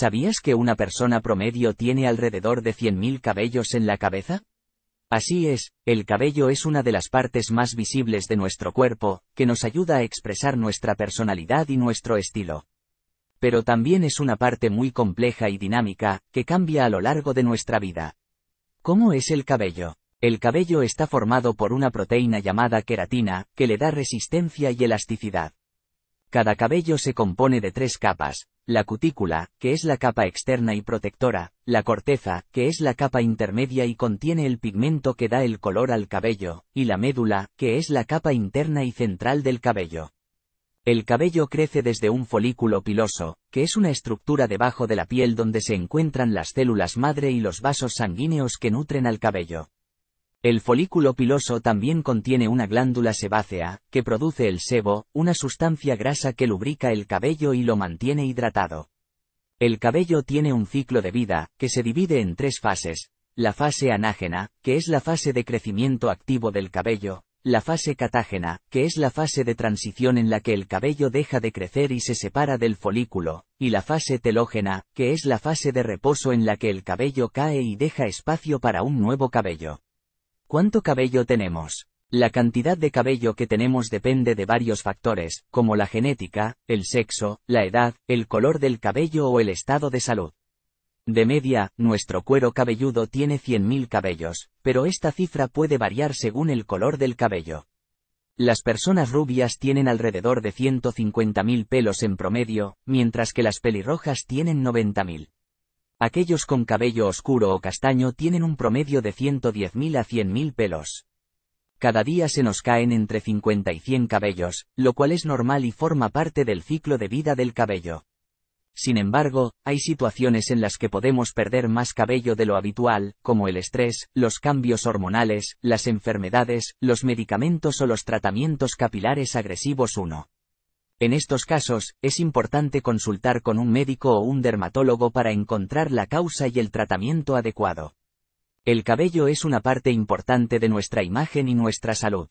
¿Sabías que una persona promedio tiene alrededor de 100.000 cabellos en la cabeza? Así es, el cabello es una de las partes más visibles de nuestro cuerpo, que nos ayuda a expresar nuestra personalidad y nuestro estilo. Pero también es una parte muy compleja y dinámica, que cambia a lo largo de nuestra vida. ¿Cómo es el cabello? El cabello está formado por una proteína llamada queratina, que le da resistencia y elasticidad. Cada cabello se compone de tres capas, la cutícula, que es la capa externa y protectora, la corteza, que es la capa intermedia y contiene el pigmento que da el color al cabello, y la médula, que es la capa interna y central del cabello. El cabello crece desde un folículo piloso, que es una estructura debajo de la piel donde se encuentran las células madre y los vasos sanguíneos que nutren al cabello. El folículo piloso también contiene una glándula sebácea, que produce el sebo, una sustancia grasa que lubrica el cabello y lo mantiene hidratado. El cabello tiene un ciclo de vida, que se divide en tres fases. La fase anágena, que es la fase de crecimiento activo del cabello, la fase catágena, que es la fase de transición en la que el cabello deja de crecer y se separa del folículo, y la fase telógena, que es la fase de reposo en la que el cabello cae y deja espacio para un nuevo cabello. ¿Cuánto cabello tenemos? La cantidad de cabello que tenemos depende de varios factores, como la genética, el sexo, la edad, el color del cabello o el estado de salud. De media, nuestro cuero cabelludo tiene 100.000 cabellos, pero esta cifra puede variar según el color del cabello. Las personas rubias tienen alrededor de 150.000 pelos en promedio, mientras que las pelirrojas tienen 90.000. Aquellos con cabello oscuro o castaño tienen un promedio de 110.000 a 100.000 pelos. Cada día se nos caen entre 50 y 100 cabellos, lo cual es normal y forma parte del ciclo de vida del cabello. Sin embargo, hay situaciones en las que podemos perder más cabello de lo habitual, como el estrés, los cambios hormonales, las enfermedades, los medicamentos o los tratamientos capilares agresivos 1. En estos casos, es importante consultar con un médico o un dermatólogo para encontrar la causa y el tratamiento adecuado. El cabello es una parte importante de nuestra imagen y nuestra salud.